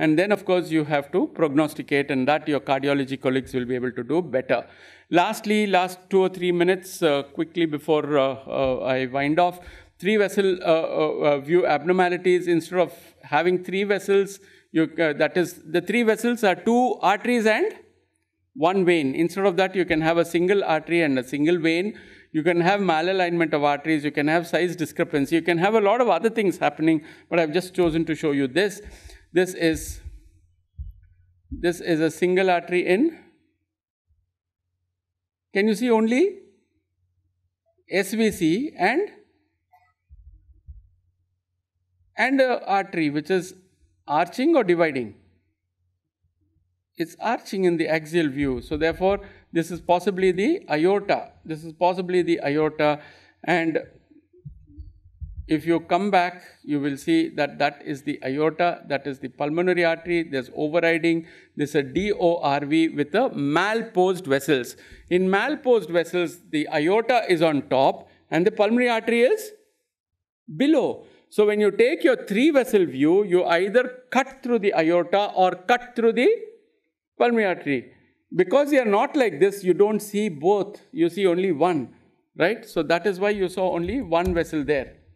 And then, of course, you have to prognosticate, and that your cardiology colleagues will be able to do better. Lastly, last two or three minutes, uh, quickly before uh, uh I wind off, three vessel uh, uh, view abnormalities, instead of having three vessels, you, that is, the three vessels are two arteries and one vein. Instead of that, you can have a single artery and a single vein. You can have malalignment of arteries. You can have size discrepancy. You can have a lot of other things happening, but I've just chosen to show you this. This is this is a single artery in. Can you see only SVC and and artery which is arching or dividing? It's arching in the axial view. So therefore, this is possibly the aorta. This is possibly the aorta and if you come back, you will see that that is the aorta, that is the pulmonary artery, there's overriding, there's a DORV with a malposed vessels. In malposed vessels, the aorta is on top and the pulmonary artery is below. So when you take your three vessel view, you either cut through the aorta or cut through the pulmonary artery. Because they are not like this, you don't see both, you see only one, right? So that is why you saw only one vessel there.